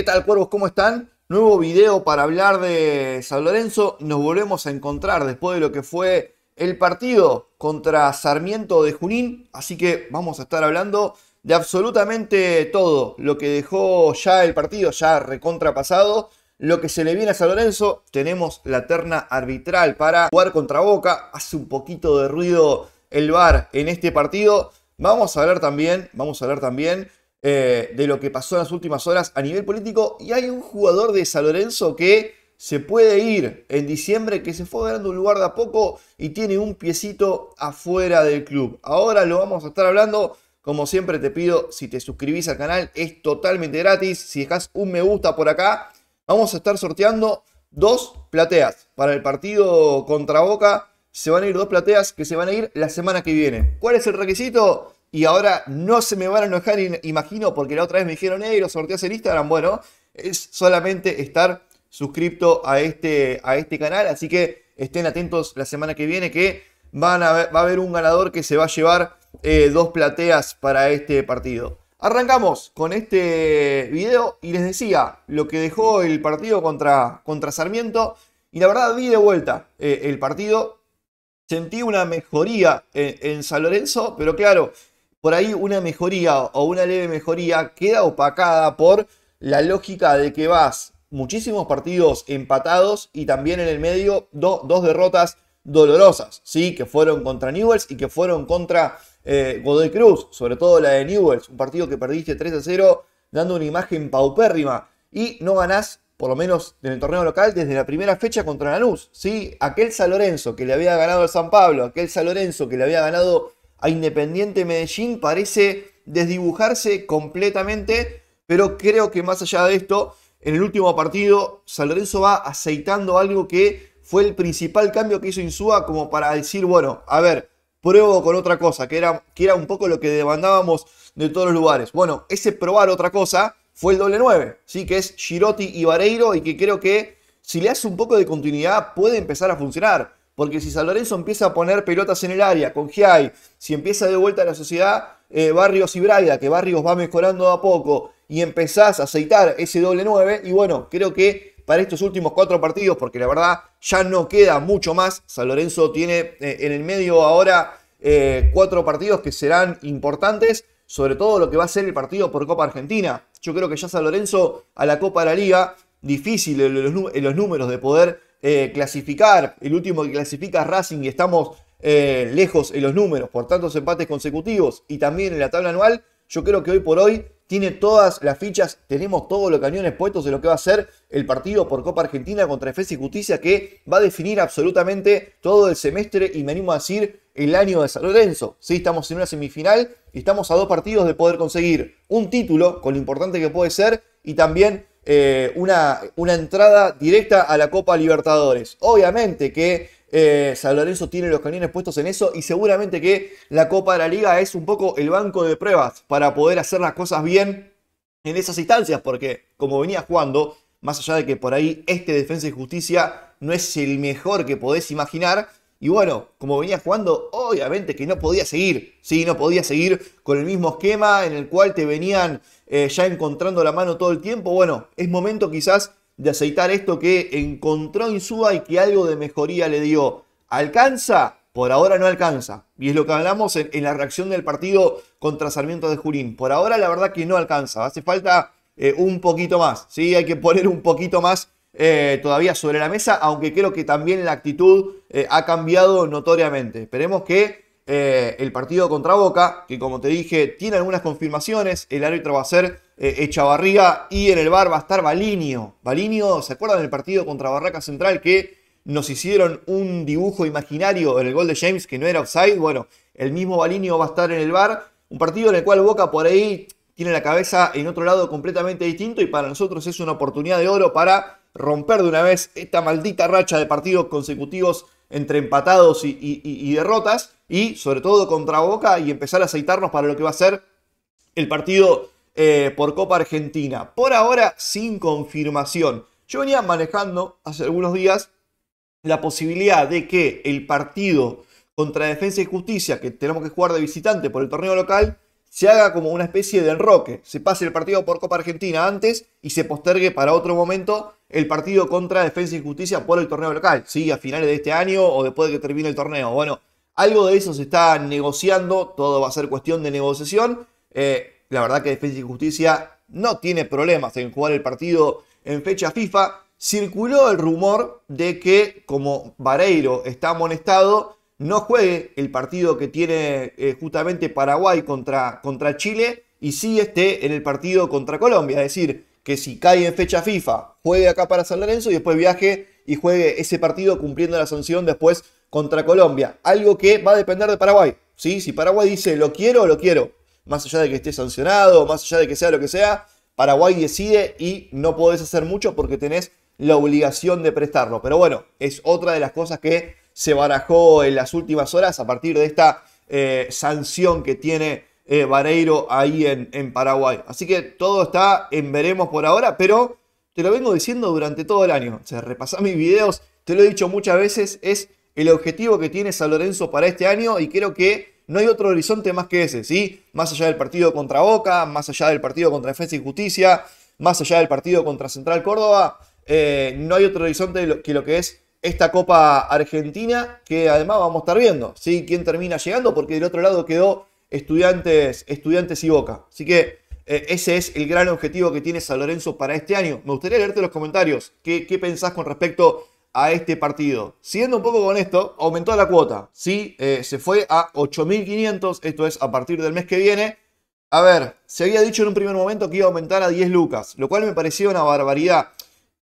¿Qué tal, cuervos? ¿Cómo están? Nuevo video para hablar de San Lorenzo. Nos volvemos a encontrar después de lo que fue el partido contra Sarmiento de Junín. Así que vamos a estar hablando de absolutamente todo lo que dejó ya el partido, ya recontrapasado. Lo que se le viene a San Lorenzo, tenemos la terna arbitral para jugar contra Boca. Hace un poquito de ruido el bar en este partido. Vamos a hablar también, vamos a hablar también eh, de lo que pasó en las últimas horas a nivel político. Y hay un jugador de San Lorenzo que se puede ir en diciembre, que se fue ganando un lugar de a poco y tiene un piecito afuera del club. Ahora lo vamos a estar hablando. Como siempre te pido, si te suscribís al canal, es totalmente gratis. Si dejas un me gusta por acá, vamos a estar sorteando dos plateas. Para el partido contra Boca se van a ir dos plateas que se van a ir la semana que viene. ¿Cuál es el requisito? y ahora no se me van a enojar, imagino, porque la otra vez me dijeron, hey, los sorteos en Instagram. Bueno, es solamente estar suscrito a este, a este canal, así que estén atentos la semana que viene que a va a haber un ganador que se va a llevar eh, dos plateas para este partido. Arrancamos con este video y les decía lo que dejó el partido contra, contra Sarmiento. Y la verdad vi de vuelta eh, el partido. Sentí una mejoría en San Lorenzo, pero claro, por ahí una mejoría o una leve mejoría queda opacada por la lógica de que vas muchísimos partidos empatados y también en el medio dos derrotas dolorosas, ¿sí? que fueron contra Newells y que fueron contra eh, Godoy Cruz, sobre todo la de Newells, un partido que perdiste 3 a 0 dando una imagen paupérrima y no ganás, por lo menos en el torneo local, desde la primera fecha contra Lanús. ¿sí? Aquel San Lorenzo que le había ganado al San Pablo, aquel San Lorenzo que le había ganado a Independiente Medellín parece desdibujarse completamente, pero creo que más allá de esto, en el último partido San va aceitando algo que fue el principal cambio que hizo Insúa como para decir, bueno, a ver, pruebo con otra cosa, que era, que era un poco lo que demandábamos de todos los lugares. Bueno, ese probar otra cosa fue el doble 9, ¿sí? que es Girotti y Vareiro y que creo que si le hace un poco de continuidad puede empezar a funcionar. Porque si San Lorenzo empieza a poner pelotas en el área con Giai, si empieza de vuelta a la sociedad eh, Barrios y Braida, que Barrios va mejorando a poco, y empezás a aceitar ese doble 9, y bueno, creo que para estos últimos cuatro partidos, porque la verdad ya no queda mucho más, San Lorenzo tiene eh, en el medio ahora eh, cuatro partidos que serán importantes, sobre todo lo que va a ser el partido por Copa Argentina. Yo creo que ya San Lorenzo a la Copa de la Liga, difícil los, en los números de poder eh, clasificar, el último que clasifica Racing y estamos eh, lejos en los números por tantos empates consecutivos y también en la tabla anual, yo creo que hoy por hoy tiene todas las fichas, tenemos todos los cañones puestos de lo que va a ser el partido por Copa Argentina contra Defensa y Justicia que va a definir absolutamente todo el semestre y me animo a decir el año de San Lorenzo. Sí, estamos en una semifinal y estamos a dos partidos de poder conseguir un título con lo importante que puede ser y también eh, una, una, entrada directa a la Copa Libertadores. Obviamente que eh, San Lorenzo tiene los cañones puestos en eso y seguramente que la Copa de la Liga es un poco el banco de pruebas para poder hacer las cosas bien en esas instancias, porque como venía jugando, más allá de que por ahí este Defensa y Justicia no es el mejor que podés imaginar, y bueno, como venía jugando, obviamente que no podía seguir, sí, no podía seguir con el mismo esquema en el cual te venían eh, ya encontrando la mano todo el tiempo. Bueno, es momento quizás de aceitar esto que encontró Insúa y que algo de mejoría le dio. ¿Alcanza? Por ahora no alcanza. Y es lo que hablamos en, la reacción del partido contra Sarmiento de Jurín. Por ahora la verdad que no alcanza. Hace falta eh, un poquito más. Sí, hay que poner un poquito más eh, todavía sobre la mesa, aunque creo que también la actitud eh, ha cambiado notoriamente. Esperemos que eh, el partido contra Boca, que como te dije, tiene algunas confirmaciones, el árbitro va a ser Echavarría y en el bar va a estar Balinio. Balinio, ¿se acuerdan del partido contra Barraca Central que nos hicieron un dibujo imaginario en el gol de James que no era offside? Bueno, el mismo Balinio va a estar en el bar. Un partido en el cual Boca por ahí tiene la cabeza en otro lado completamente distinto y para nosotros es una oportunidad de oro para romper de una vez esta maldita racha de partidos consecutivos entre empatados y, derrotas, y sobre todo contra Boca, y empezar a aceitarnos para lo que va a ser el partido eh, por Copa Argentina. Por ahora, sin confirmación. Yo venía manejando hace algunos días la posibilidad de que el partido contra Defensa y Justicia, que tenemos que jugar de visitante por el torneo local, se haga como una especie de enroque, se pase el partido por Copa Argentina antes y se postergue para otro momento el partido contra Defensa y Justicia por el torneo local, ¿sí? A finales de este año o después de que termine el torneo. Bueno, algo de eso se está negociando, todo va a ser cuestión de negociación. Eh, la verdad que Defensa y Justicia no tiene problemas en jugar el partido en fecha FIFA. Circuló el rumor de que como Vareiro está amonestado, no juegue el partido que tiene eh, justamente Paraguay contra, contra Chile y sí esté en el partido contra Colombia. Es decir, que si cae en fecha FIFA, juegue acá para San Lorenzo y después viaje y juegue ese partido cumpliendo la sanción después contra Colombia. Algo que va a depender de Paraguay. ¿sí? Si Paraguay dice lo quiero, lo quiero. Más allá de que esté sancionado, más allá de que sea lo que sea, Paraguay decide y no podés hacer mucho porque tenés la obligación de prestarlo. Pero bueno, es otra de las cosas que se barajó en las últimas horas a partir de esta eh, sanción que tiene eh, Vareiro ahí en, Paraguay. Así que todo está en veremos por ahora, pero te lo vengo diciendo durante todo el año. se mis videos, te lo he dicho muchas veces, es el objetivo que tiene San Lorenzo para este año y creo que no hay otro horizonte más que ese, ¿sí? Más allá del partido contra Boca, más allá del partido contra Defensa y Justicia, más allá del partido contra Central Córdoba, eh, no hay otro horizonte que lo que es esta Copa Argentina, que además vamos a estar viendo, ¿sí? ¿Quién termina llegando? Porque del otro lado quedó estudiantes, estudiantes y Boca. Así que eh, ese es el gran objetivo que tiene San Lorenzo para este año. Me gustaría leerte los comentarios. ¿Qué, pensás con respecto a este partido? Siguiendo un poco con esto, aumentó la cuota, ¿sí? Eh, se fue a 8.500, esto es a partir del mes que viene. A ver, se había dicho en un primer momento que iba a aumentar a 10 lucas, lo cual me parecía una barbaridad.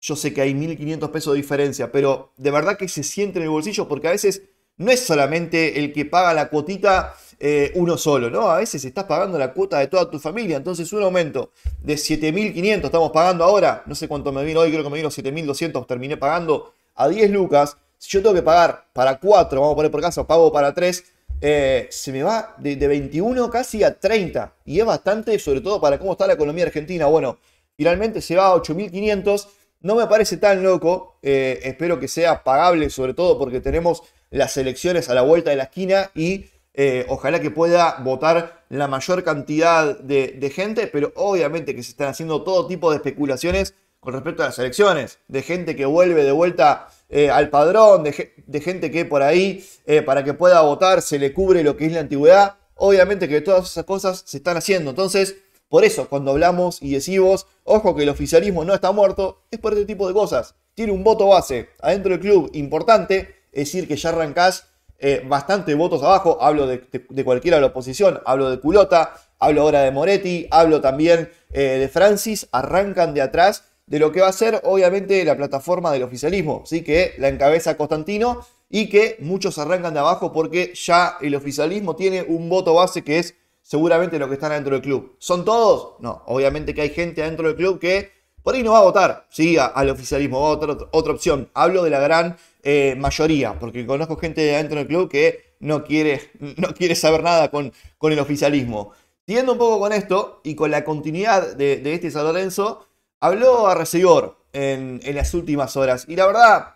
Yo sé que hay 1.500 pesos de diferencia, pero de verdad que se siente en el bolsillo porque a veces no es solamente el que paga la cuotita eh, uno solo, ¿no? A veces estás pagando la cuota de toda tu familia, entonces un aumento de 7.500 estamos pagando ahora, no sé cuánto me vino hoy, creo que me vino 7.200, terminé pagando a 10 lucas, si yo tengo que pagar para 4, vamos a poner por caso, pago para 3, eh, se me va de, de, 21 casi a 30. Y es bastante, sobre todo para cómo está la economía argentina. Bueno, finalmente se va a 8.500 no me parece tan loco, eh, espero que sea pagable sobre todo porque tenemos las elecciones a la vuelta de la esquina y eh, ojalá que pueda votar la mayor cantidad de, gente, pero obviamente que se están haciendo todo tipo de especulaciones con respecto a las elecciones, de gente que vuelve de vuelta eh, al padrón, de, gente que por ahí, para que pueda votar, se le cubre lo que es la antigüedad. Obviamente que todas esas cosas se están haciendo. Entonces, por eso, cuando hablamos y decimos, ojo que el oficialismo no está muerto, es por este tipo de cosas. Tiene un voto base adentro del club importante, es decir, que ya arrancás eh, bastante votos abajo. Hablo de, cualquiera de la oposición, hablo de Culota, hablo ahora de Moretti, hablo también eh, de Francis. Arrancan de atrás de lo que va a ser, obviamente, la plataforma del oficialismo, ¿sí? que la encabeza Constantino y que muchos arrancan de abajo porque ya el oficialismo tiene un voto base que es seguramente los que están adentro del club. ¿Son todos? No, obviamente que hay gente adentro del club que por ahí no va a votar, sí, al oficialismo, otra, otra opción. Hablo de la gran eh, mayoría, porque conozco gente adentro del club que no quiere, no quiere saber nada con, con el oficialismo. Tiendo un poco con esto y con la continuidad de, este San Lorenzo, habló a Recibor en, en las últimas horas. Y la verdad,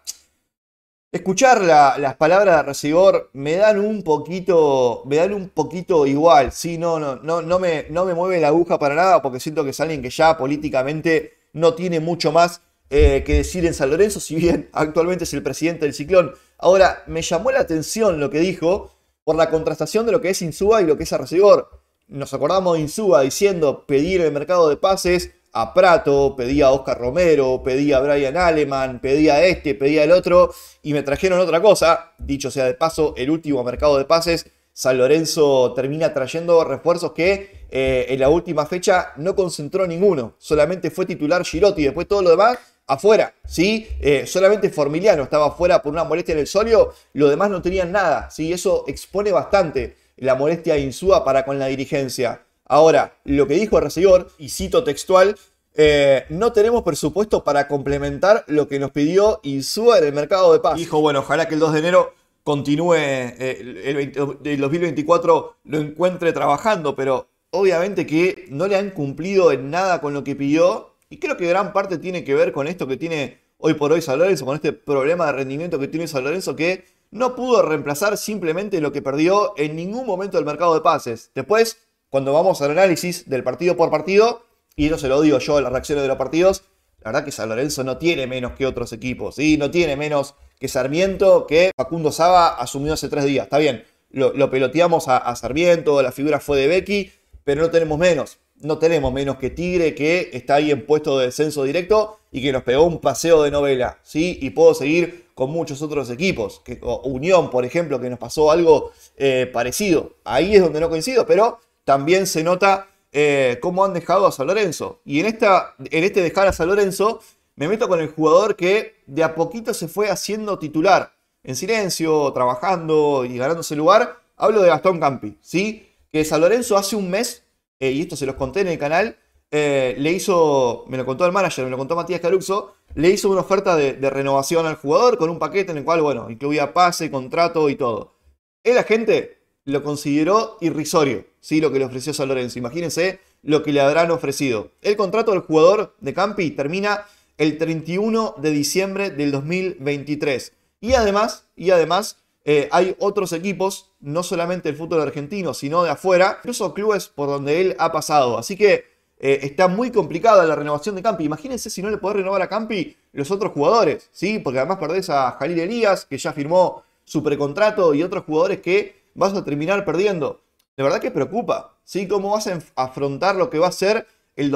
Escuchar las palabras de Recibor me dan un poquito, me dan un poquito igual, sí, no, no, no, no, me, no me mueve la aguja para nada porque siento que es alguien que ya políticamente no tiene mucho más eh, que decir en San Lorenzo, si bien actualmente es el presidente del Ciclón. Ahora, me llamó la atención lo que dijo por la contrastación de lo que es Insúa y lo que es Recibor. Nos acordamos de Insúa diciendo pedir el mercado de pases, a Prato, pedía a Oscar Romero, pedí a Brian Aleman, pedía a este, pedía al otro y me trajeron otra cosa. Dicho sea de paso, el último mercado de pases, San Lorenzo termina trayendo refuerzos que eh, en la última fecha no concentró ninguno, solamente fue titular Girotti, después todo lo demás afuera, ¿sí? Eh, solamente Formiliano estaba afuera por una molestia en el solio, lo demás no tenían nada, ¿sí? Eso expone bastante la molestia Insúa para con la dirigencia. Ahora, lo que dijo el recibidor, y cito textual, eh, no tenemos presupuesto para complementar lo que nos pidió Insúa en el mercado de paz. Dijo, bueno, ojalá que el 2 de enero continúe, eh, el, 2024 lo encuentre trabajando, pero obviamente que no le han cumplido en nada con lo que pidió. Y creo que gran parte tiene que ver con esto que tiene hoy por hoy San Lorenzo, con este problema de rendimiento que tiene San Lorenzo, que no pudo reemplazar simplemente lo que perdió en ningún momento del mercado de pases. Después, cuando vamos al análisis del partido por partido, y no se lo digo yo las reacciones de los partidos, la verdad que San Lorenzo no tiene menos que otros equipos, ¿sí? no tiene menos que Sarmiento, que Facundo Saba asumió hace tres días. Está bien, lo, peloteamos a, Sarmiento, la figura fue de Becky, pero no tenemos menos. No tenemos menos que Tigre, que está ahí en puesto de descenso directo y que nos pegó un paseo de novela, ¿sí? Y puedo seguir con muchos otros equipos. Que, Unión, por ejemplo, que nos pasó algo eh, parecido. Ahí es donde no coincido, pero también se nota eh, cómo han dejado a San Lorenzo. Y en, esta, en este dejar a San Lorenzo, me meto con el jugador que de a poquito se fue haciendo titular, en silencio, trabajando y ganándose lugar. Hablo de Gastón Campi, ¿sí? Que San Lorenzo hace un mes, eh, y esto se los conté en el canal, eh, le hizo, me lo contó el manager, me lo contó Matías Caruxo, le hizo una oferta de, renovación al jugador con un paquete en el cual, bueno, incluía pase, contrato y todo. la gente lo consideró irrisorio, ¿sí? lo que le ofreció San Lorenzo. Imagínense lo que le habrán ofrecido. El contrato del jugador de Campi termina el 31 de diciembre del 2023. Y además, y además eh, hay otros equipos, no solamente el fútbol argentino, sino de afuera, incluso clubes por donde él ha pasado. Así que eh, está muy complicada la renovación de Campi. Imagínense si no le podés renovar a Campi los otros jugadores, ¿sí? Porque además perdés a Jalil Elías, que ya firmó su precontrato, y otros jugadores que vas a terminar perdiendo. De verdad que preocupa, ¿sí? ¿Cómo vas a afrontar lo que va a ser el, el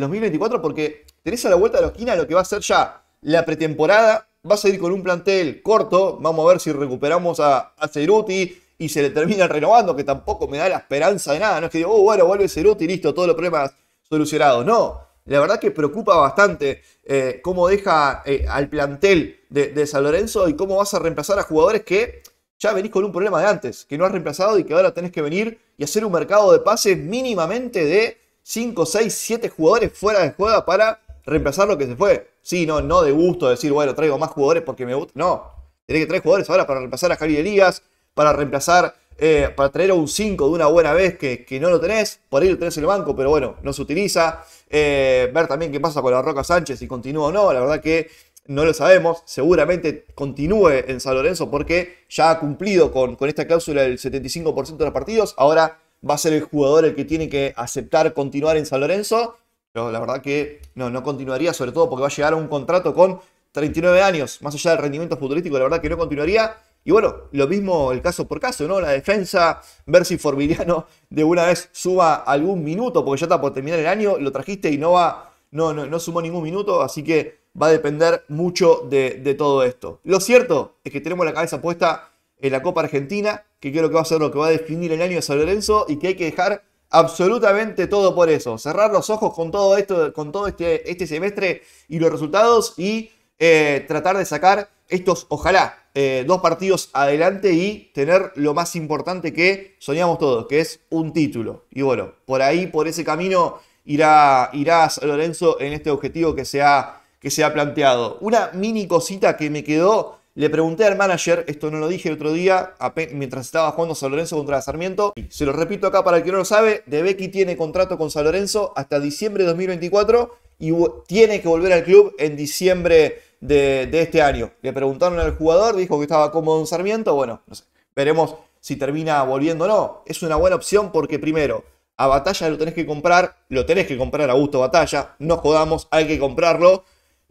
2024? Porque tenés a la vuelta de la esquina lo que va a ser ya la pretemporada. Vas a ir con un plantel corto. Vamos a ver si recuperamos a, Ceruti y se le termina renovando, que tampoco me da la esperanza de nada. No es que digo, oh, bueno, vuelve Ceruti y listo, todos los problemas solucionados. No, la verdad que preocupa bastante eh, cómo deja eh, al plantel de, de San Lorenzo y cómo vas a reemplazar a jugadores que ya venís con un problema de antes, que no has reemplazado y que ahora tenés que venir y hacer un mercado de pases mínimamente de 5, 6, 7 jugadores fuera de juega para reemplazar lo que se fue. Sí, no, no de gusto decir, bueno, traigo más jugadores porque me gusta. No, tenés que traer jugadores ahora para reemplazar a Javier Elías, para reemplazar, eh, para traer a un 5 de una buena vez que, no lo tenés, por ahí lo tenés en el banco, pero bueno, no se utiliza. Eh, ver también qué pasa con la Roca Sánchez, si continúa o no, la verdad que no lo sabemos, seguramente continúe en San Lorenzo porque ya ha cumplido con, con esta cláusula del 75% de los partidos, ahora va a ser el jugador el que tiene que aceptar continuar en San Lorenzo, pero la verdad que no, no continuaría, sobre todo porque va a llegar a un contrato con 39 años, más allá del rendimiento futurístico, la verdad que no continuaría. Y bueno, lo mismo el caso por caso, ¿no? La defensa, ver si Formiliano de una vez suba algún minuto, porque ya está por terminar el año, lo trajiste y no va, no, no, no sumó ningún minuto, así que va a depender mucho de, todo esto. Lo cierto es que tenemos la cabeza puesta en la Copa Argentina, que creo que va a ser lo que va a definir el año de San Lorenzo y que hay que dejar absolutamente todo por eso. Cerrar los ojos con todo esto, con todo este, este semestre y los resultados y eh, tratar de sacar estos, ojalá, eh, dos partidos adelante y tener lo más importante que soñamos todos, que es un título. Y bueno, por ahí, por ese camino, irá, irá San Lorenzo en este objetivo que se ha que se ha planteado. Una mini cosita que me quedó, le pregunté al manager, esto no lo dije el otro día, mientras estaba jugando San Lorenzo contra Sarmiento, y se lo repito acá para el que no lo sabe, De Becky tiene contrato con San Lorenzo hasta diciembre de 2024 y tiene que volver al club en diciembre de, este año. Le preguntaron al jugador, dijo que estaba cómodo en Sarmiento, bueno, no veremos si termina volviendo o no. Es una buena opción porque primero, a Batalla lo tenés que comprar, lo tenés que comprar a gusto Batalla, no jodamos, hay que comprarlo.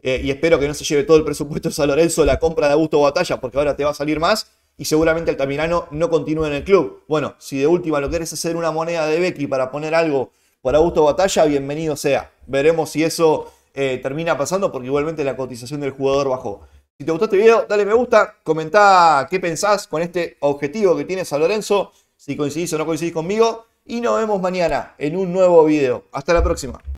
Eh, y espero que no se lleve todo el presupuesto de San Lorenzo la compra de Augusto Batalla, porque ahora te va a salir más y seguramente el caminano no continúe en el club. Bueno, si de última lo quieres hacer una moneda de Becky para poner algo para Augusto Batalla, bienvenido sea. Veremos si eso eh, termina pasando, porque igualmente la cotización del jugador bajó. Si te gustó este video, dale me gusta, comentá qué pensás con este objetivo que tiene San Lorenzo, si coincidís o no coincidís conmigo, y nos vemos mañana en un nuevo video. Hasta la próxima.